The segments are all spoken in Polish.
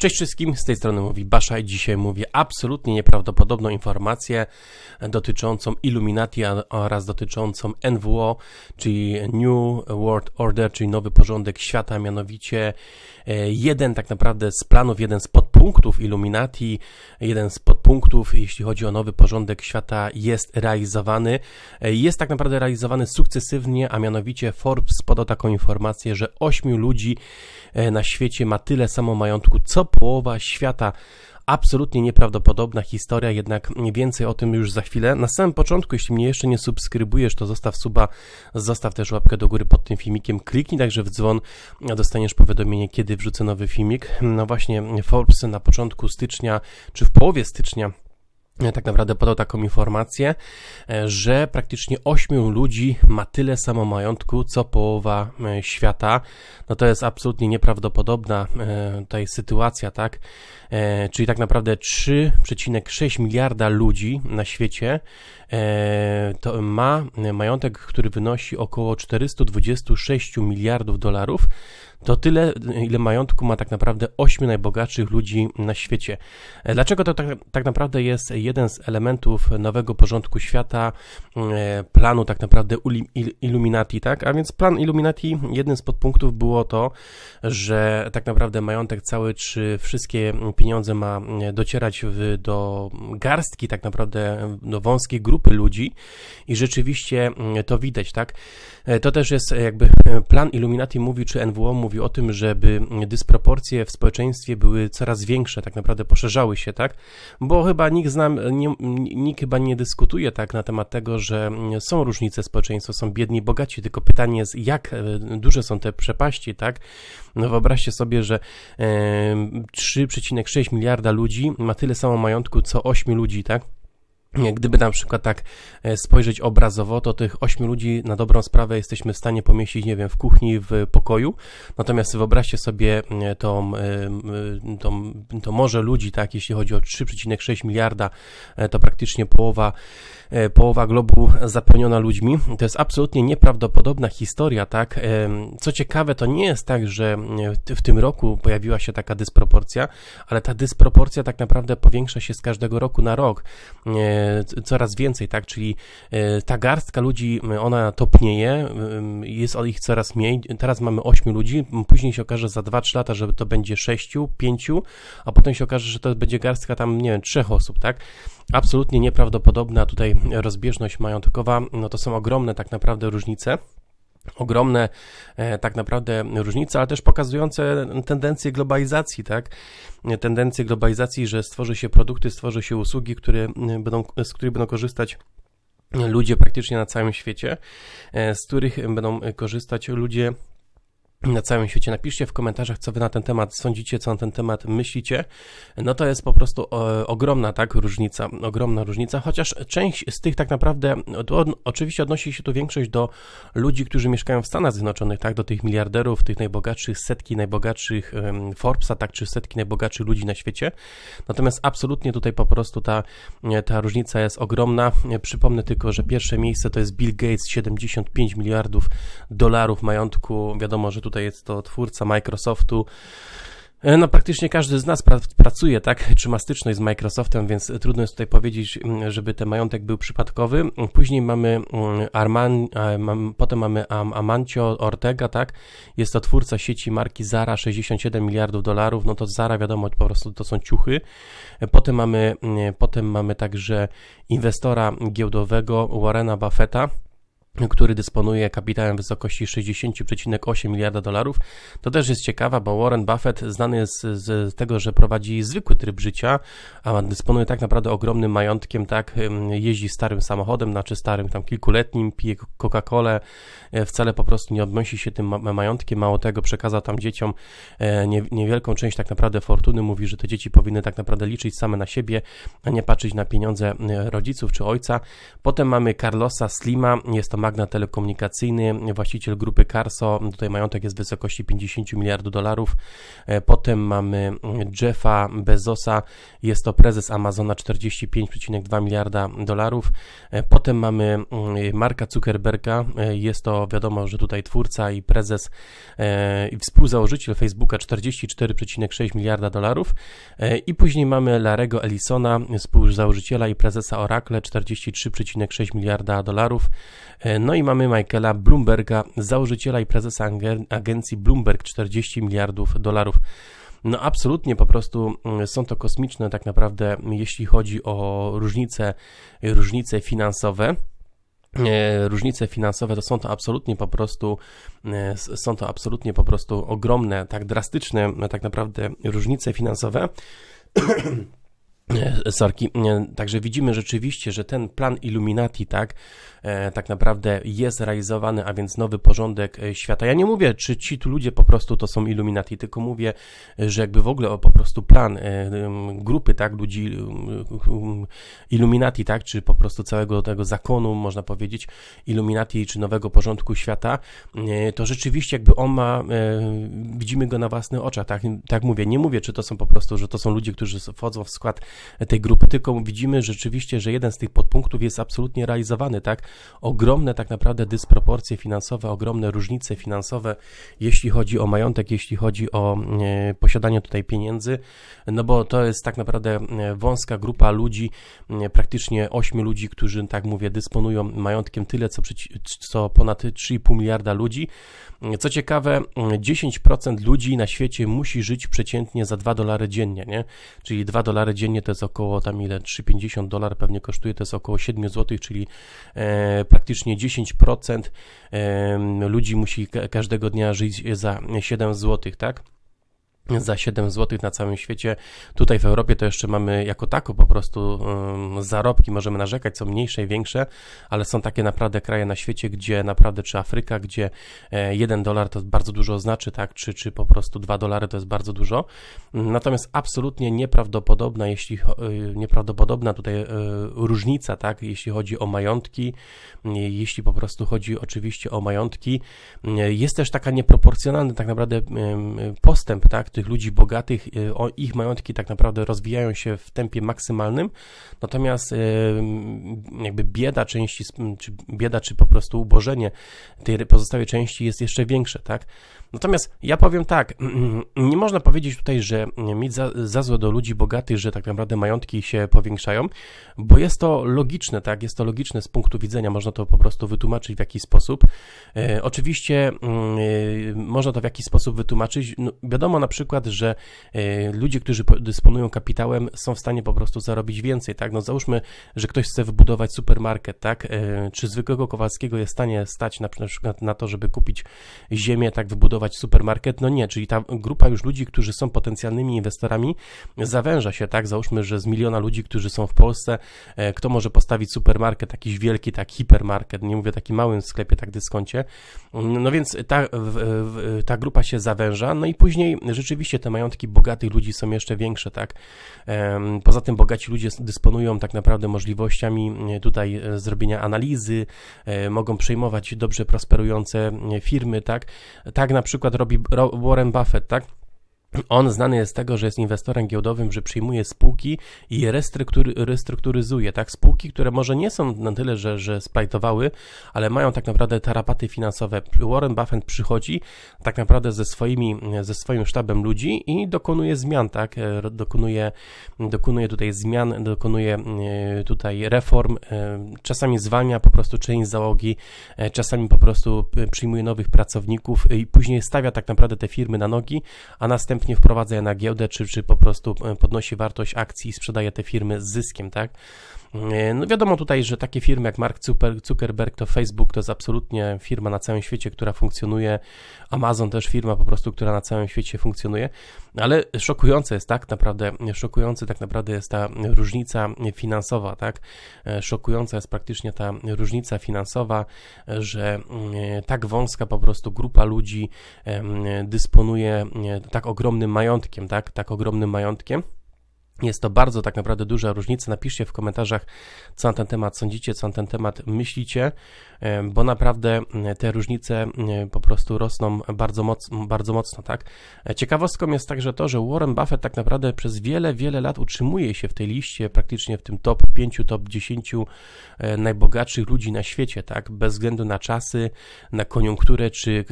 Cześć wszystkim, z tej strony mówi Basza i dzisiaj mówię absolutnie nieprawdopodobną informację dotyczącą Illuminati oraz dotyczącą NWO, czyli New World Order, czyli nowy porządek świata, mianowicie e, jeden tak naprawdę z planów, jeden z podpunktów Illuminati, jeden z pod punktów, jeśli chodzi o nowy porządek świata, jest realizowany. E, jest tak naprawdę realizowany sukcesywnie, a mianowicie Forbes podał taką informację, że ośmiu ludzi e, na świecie ma tyle samo majątku, co połowa świata absolutnie nieprawdopodobna historia, jednak więcej o tym już za chwilę. Na samym początku, jeśli mnie jeszcze nie subskrybujesz, to zostaw suba, zostaw też łapkę do góry pod tym filmikiem, kliknij także w dzwon, dostaniesz powiadomienie, kiedy wrzucę nowy filmik. No właśnie, Forbes na początku stycznia, czy w połowie stycznia E, tak naprawdę podał taką informację, e, że praktycznie 8 ludzi ma tyle samo majątku, co połowa e, świata. No to jest absolutnie nieprawdopodobna tutaj sytuacja, tak? Czyli tak naprawdę 3,6 miliarda ludzi na świecie to ma majątek, który wynosi około 426 miliardów dolarów, to tyle, ile majątku ma tak naprawdę 8 najbogatszych ludzi na świecie. E, dlaczego to tak, tak naprawdę jest jeden z elementów nowego porządku świata, e, planu tak naprawdę Illuminati, tak? A więc plan Illuminati, jednym z podpunktów było to, że tak naprawdę majątek cały, czy wszystkie pieniądze ma e, docierać w, do garstki tak naprawdę, do wąskiej grupy ludzi i rzeczywiście mm, to widać, tak? To też jest jakby plan Illuminati mówi, czy NWO mówi, mówił o tym, żeby dysproporcje w społeczeństwie były coraz większe, tak naprawdę poszerzały się, tak? Bo chyba nikt, znam, nie, nikt chyba nie dyskutuje tak na temat tego, że są różnice społeczeństwa, są biedni, bogaci, tylko pytanie jest, jak e, duże są te przepaści, tak? No wyobraźcie sobie, że 3,6 e, miliarda ludzi ma tyle samo majątku, co 8 ludzi, tak? Gdyby na przykład tak e, spojrzeć obrazowo, to tych ośmiu ludzi na dobrą sprawę jesteśmy w stanie pomieścić, nie wiem, w kuchni, w pokoju. Natomiast wyobraźcie sobie mm, e, tą, e, tą, to morze ludzi, tak, jeśli chodzi o 3,6 miliarda, to praktycznie połowa, połowa globu zapełniona ludźmi. To jest absolutnie nieprawdopodobna historia, tak. Co ciekawe, to nie jest tak, że mm, w tym roku pojawiła się taka dysproporcja, ale ta dysproporcja tak naprawdę powiększa się z każdego roku na rok coraz więcej, tak? Czyli e, ta garstka ludzi, ona topnieje, jest od ich coraz mniej. Teraz mamy 8 ludzi, później się okaże za 2-3 lata, że to będzie 6, 5, a potem się okaże, że to będzie garstka tam, nie wiem, 3 osób, tak? Absolutnie nieprawdopodobna tutaj rozbieżność majątkowa, no to są ogromne tak naprawdę różnice ogromne e, tak naprawdę różnice, ale też pokazujące tendencje globalizacji, tak? tendencje globalizacji, że stworzy się produkty, stworzy się usługi, które e, będą, z których będą korzystać ludzie praktycznie na całym świecie, e, z których będą korzystać ludzie na całym świecie. Napiszcie w komentarzach, co wy na ten temat sądzicie, co na ten temat myślicie. No to jest po prostu e, ogromna tak różnica, ogromna różnica, chociaż część z tych tak naprawdę, od, oczywiście odnosi się tu większość do ludzi, którzy mieszkają w Stanach Zjednoczonych, tak, do tych miliarderów, tych najbogatszych, setki najbogatszych Forbesa, tak, czy setki najbogatszych ludzi na świecie. Natomiast absolutnie tutaj po prostu ta, e, ta różnica jest ogromna. E, przypomnę tylko, że pierwsze miejsce to jest Bill Gates, 75 miliardów dolarów majątku. Wiadomo, że tu tutaj jest to twórca Microsoftu. E, no, praktycznie każdy z nas pra pracuje, tak? Czy ma styczność z Microsoftem, więc trudno jest tutaj powiedzieć, żeby ten majątek był przypadkowy. Później mamy mm, Arman, e, mam, potem mamy Am Amancio Ortega, tak? Jest to twórca sieci marki Zara, 67 miliardów dolarów. No to Zara, wiadomo, po prostu to są ciuchy. E, potem mamy, mm, potem mamy także inwestora giełdowego Warrena Buffetta który dysponuje kapitałem w wysokości 60,8 miliarda dolarów. To też jest ciekawa, bo Warren Buffett znany jest z tego, że prowadzi zwykły tryb życia, a dysponuje tak naprawdę ogromnym majątkiem, tak, jeździ starym samochodem, znaczy starym tam kilkuletnim, pije Coca-Colę, e, wcale po prostu nie odnosi się tym majątkiem, mało tego przekazał tam dzieciom e, niewielką część tak naprawdę fortuny, mówi, że te dzieci powinny tak naprawdę liczyć same na siebie, a nie patrzeć na pieniądze e, rodziców czy ojca. Potem mamy Carlosa Slima, jest to magnat telekomunikacyjny, właściciel grupy Carso, tutaj majątek jest w wysokości 50 miliardów dolarów. E, potem mamy Jeffa Bezosa, jest to prezes Amazona 45,2 miliarda dolarów. E, potem mamy mm, Marka Zuckerberga, e, jest to wiadomo, że tutaj twórca i prezes i współzałożyciel Facebooka 44,6 miliarda dolarów. I później mamy Larego Ellisona, współzałożyciela i prezesa Oracle 43,6 miliarda dolarów. E, no i mamy Michaela Bloomberga, założyciela i prezesa agencji Bloomberg 40 miliardów dolarów. No absolutnie po prostu mm, są to kosmiczne tak naprawdę, jeśli chodzi o różnice, różnice finansowe e, różnice finansowe to są to absolutnie po prostu e, są to absolutnie po prostu ogromne, tak drastyczne tak naprawdę różnice finansowe. E, Sorki. Także widzimy rzeczywiście, że ten plan Illuminati, tak, e, tak naprawdę jest realizowany, a więc nowy porządek e, świata. Ja nie mówię, czy ci tu ludzie po prostu to są Illuminati, tylko mówię, że jakby w ogóle o po prostu plan grupy, tak, ludzi Illuminati, tak, czy po prostu całego tego zakonu, można powiedzieć, Illuminati, czy nowego porządku świata, to rzeczywiście jakby on ma, widzimy go na własnych oczach, tak, tak mówię. Nie mówię, czy to są po prostu, że to są ludzie, którzy wchodzą w skład tej grupy, tylko widzimy rzeczywiście, że jeden z tych podpunktów jest absolutnie realizowany, tak? Ogromne tak naprawdę dysproporcje finansowe, ogromne różnice finansowe, jeśli chodzi o majątek, jeśli chodzi o e, posiadanie tutaj pieniędzy, no bo to jest tak naprawdę e, wąska grupa ludzi, e, praktycznie 8 ludzi, którzy, tak mówię, dysponują majątkiem tyle, co, co ponad 3,5 miliarda ludzi, co ciekawe, 10% ludzi na świecie musi żyć przeciętnie za 2 dolary dziennie, nie? Czyli 2 dolary dziennie to jest około tam ile 3,50 dolar pewnie kosztuje, to jest około 7 zł, czyli e, praktycznie 10% e, ludzi musi każdego dnia żyć za 7 zł, tak? za 7 zł na całym świecie. Tutaj w Europie to jeszcze mamy jako tako po prostu um, zarobki, możemy narzekać, są mniejsze i większe, ale są takie naprawdę kraje na świecie, gdzie naprawdę, czy Afryka, gdzie 1 e, dolar to bardzo dużo znaczy, tak, czy, czy po prostu 2 dolary to jest bardzo dużo. Natomiast absolutnie nieprawdopodobna, jeśli e, nieprawdopodobna tutaj e, różnica, tak, jeśli chodzi o majątki, jeśli po prostu chodzi oczywiście o majątki. Jest też taka nieproporcjonalny tak naprawdę postęp, tak, tych ludzi bogatych, y, ich majątki tak naprawdę rozwijają się w tempie maksymalnym, natomiast y, jakby bieda części, czy bieda, czy po prostu ubożenie tej pozostałej części jest jeszcze większe, tak? Natomiast ja powiem tak, nie można powiedzieć tutaj, że y, mieć za, za złe do ludzi bogatych, że tak naprawdę majątki się powiększają, bo jest to logiczne, tak? Jest to logiczne z punktu widzenia, można to po prostu wytłumaczyć w jakiś sposób. E, oczywiście e, można to w jakiś sposób wytłumaczyć. No, wiadomo na przykład, przykład, że e, ludzie, którzy dysponują kapitałem, są w stanie po prostu zarobić więcej, tak? No załóżmy, że ktoś chce wybudować supermarket, tak? E, czy zwykłego Kowalskiego jest w stanie stać na, przykład na to, żeby kupić ziemię, tak? Wybudować supermarket? No nie, czyli ta grupa już ludzi, którzy są potencjalnymi inwestorami, zawęża się, tak? Załóżmy, że z miliona ludzi, którzy są w Polsce, e, kto może postawić supermarket, jakiś wielki, tak? Hipermarket, nie mówię taki takim małym sklepie, tak? Dyskoncie. No więc ta, ta grupa się zawęża, no i później rzeczy rzeczywiście te majątki bogatych ludzi są jeszcze większe, tak? Poza tym bogaci ludzie dysponują tak naprawdę możliwościami e, tutaj e, zrobienia analizy, e, mogą przejmować dobrze prosperujące firmy, tak? Tak na przykład robi Warren Buffett, tak? On znany jest z tego, że jest inwestorem giełdowym, że przyjmuje spółki i je restruktury, restrukturyzuje, tak? Spółki, które może nie są na tyle, że, że splajtowały, ale mają tak naprawdę tarapaty finansowe. Warren Buffett przychodzi tak naprawdę ze, swoimi, ze swoim sztabem ludzi i dokonuje zmian, tak? E, dokonuje, dokonuje tutaj zmian, dokonuje e, tutaj reform, e, czasami zwalnia po prostu część załogi, czasami po prostu przyjmuje nowych pracowników i później stawia tak naprawdę te firmy na nogi, a następnie następnie wprowadza je na giełdę, czy, czy po prostu e, podnosi wartość akcji i sprzedaje te firmy z zyskiem, tak? E, no wiadomo tutaj, że takie firmy jak Mark Zuckerberg to Facebook to jest absolutnie firma na całym świecie, która funkcjonuje, Amazon też firma po prostu, która na całym świecie funkcjonuje, ale szokujące jest tak naprawdę, szokujące tak naprawdę jest ta różnica finansowa, tak, e, szokująca jest praktycznie ta różnica finansowa, że e, tak wąska po prostu grupa ludzi dysponuje tak ogromnym majątkiem, tak, tak ogromnym majątkiem, jest to bardzo tak naprawdę duża różnica. Napiszcie w komentarzach, co na ten temat sądzicie, co na ten temat myślicie, bo naprawdę mm, te różnice mm, po prostu rosną bardzo, moc, bardzo mocno. Tak? E, ciekawostką jest także to, że Warren Buffett tak naprawdę przez wiele, wiele lat utrzymuje się w tej liście, praktycznie w tym top 5, top 10 e, najbogatszych ludzi na świecie, tak? bez względu na czasy, na koniunkturę, czy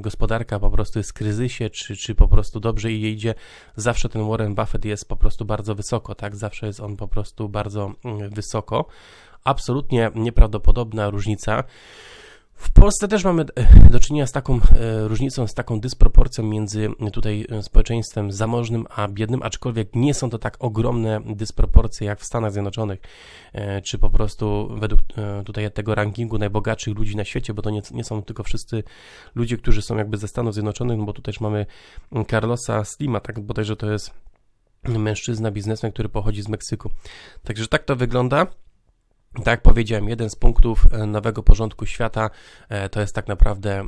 gospodarka po prostu jest w kryzysie, czy, czy po prostu dobrze jej idzie. Zawsze ten Warren Buffett jest po prostu bardzo bardzo wysoko, tak? Zawsze jest on po prostu bardzo mm, wysoko. Absolutnie nieprawdopodobna różnica. W Polsce też mamy e, do czynienia z taką e, różnicą, z taką dysproporcją między e, tutaj społeczeństwem zamożnym a biednym, aczkolwiek nie są to tak ogromne dysproporcje jak w Stanach Zjednoczonych, czy po prostu według tutaj tego rankingu najbogatszych ludzi na świecie, bo to nie, nie są tylko wszyscy ludzie, którzy są jakby ze Stanów Zjednoczonych, bo tutaj też mamy mm, Carlosa Slima, tak bodajże to jest mężczyzna, biznesmen, który pochodzi z Meksyku. Także tak to wygląda. Tak jak powiedziałem, jeden z punktów e, nowego porządku świata e, to jest tak naprawdę,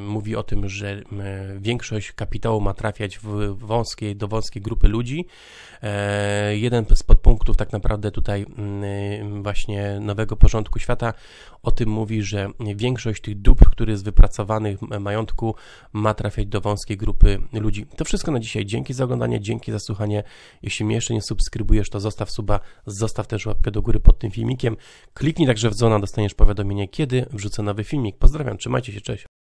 mówi o tym, że większość kapitału ma trafiać w wąskiej do wąskiej grupy ludzi. E, jeden z podpunktów tak naprawdę tutaj właśnie nowego porządku świata o tym mówi, że większość tych dóbr, które jest wypracowanych majątku ma trafiać do wąskiej grupy ludzi. To wszystko na dzisiaj. Dzięki za oglądanie, dzięki za słuchanie. Jeśli mnie jeszcze nie subskrybujesz, to zostaw suba, zostaw też łapkę do góry pod tym filmikiem. Kliknij także w dzwona, dostaniesz powiadomienie, kiedy wrzucę nowy filmik. Pozdrawiam, trzymajcie się, cześć.